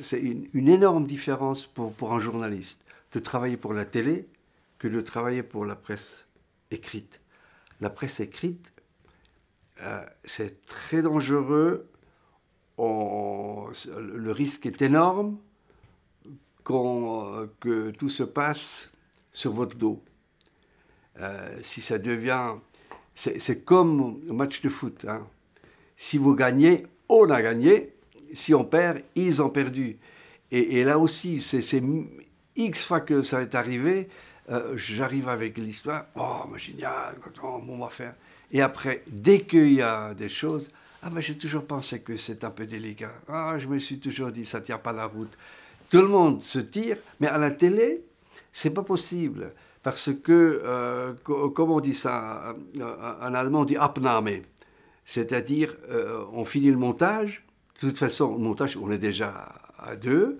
C'est une, énorme différence pour, un journaliste de travailler pour la télé que de travailler pour la presse écrite. La presse écrite, euh, c'est très dangereux. le risque est énorme que tout se passe sur votre dos. Euh, si ça devient... C'est comme un match de foot. Hein. Si vous gagnez, on a gagné si on perd, ils ont perdu. Et, là aussi, c'est X fois que ça est arrivé, euh, j'arrive avec l'histoire, oh, mais génial, bon, on va faire. Et après, dès qu'il y a des choses, ah, mais j'ai toujours pensé que c'est un peu délicat. Ah, je me suis toujours dit, ça ne tient pas la route. Tout le monde se tire, mais à la télé, c'est pas possible. Parce que, euh, comment on dit ça, en euh, allemand, on dit Abnahme. C'est-à-dire, on finit le montage, de toute façon, au montage, on est déjà à deux.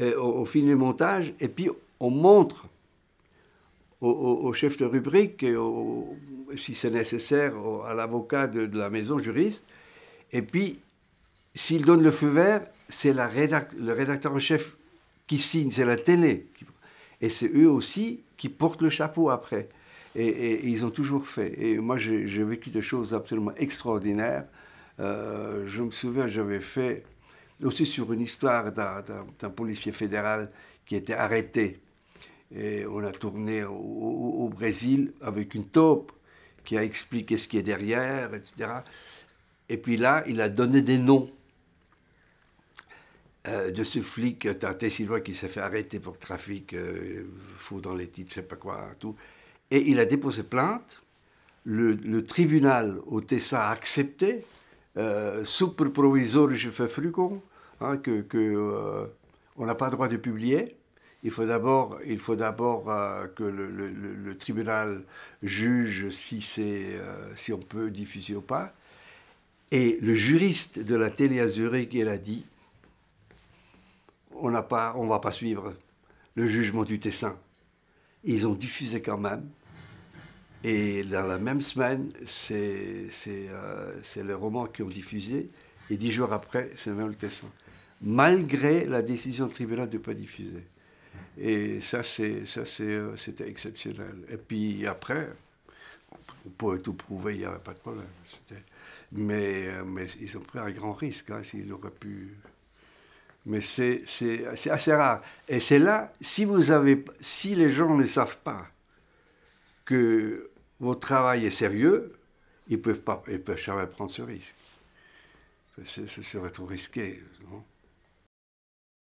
on, finit le montage et puis on montre au, chef de rubrique, et si c'est nécessaire, à l'avocat de, la maison, juriste. Et puis, s'il donne le feu vert, c'est le rédacteur en chef qui signe, c'est la télé. Et c'est eux aussi qui portent le chapeau après. et ils ont toujours fait. Et moi, j'ai vécu des choses absolument extraordinaires. Euh, je me souviens, j'avais fait aussi sur une histoire d'un policier fédéral qui était arrêté. Et on a tourné au, Brésil avec une taupe qui a expliqué ce qui est derrière, etc. Et puis là, il a donné des noms euh, de ce flic un Tessinois qui s'est fait arrêter pour trafic euh, dans les titres, je sais pas quoi, tout. Et il a déposé plainte. Le, le tribunal au Tessa a accepté euh, Super je fais hein, que, que euh, on n'a pas le droit de publier. Il faut d'abord, euh, que le, tribunal juge si, si on peut diffuser ou pas. Et le juriste de la télé à qui a dit, on n'a pas, on va pas suivre le jugement du Tessin. Ils ont diffusé quand même. Et dans la même semaine, c'est c'est euh, le roman qui ont diffusé. Et dix jours après, c'est même le Tessin. Malgré la décision du tribunal de ne pas diffuser. Et ça, euh, c'était exceptionnel. Et puis après, on pouvait tout prouver, il n'y avait pas de problème. Mais, euh, mais ils ont pris un grand risque, hein, s'ils auraient pu. Mais c'est assez rare. Et c'est là, si, vous avez, si les gens ne savent pas que votre travail est sérieux, ils ne peuvent, pas, peuvent jamais prendre ce risque. Ce serait trop risqué.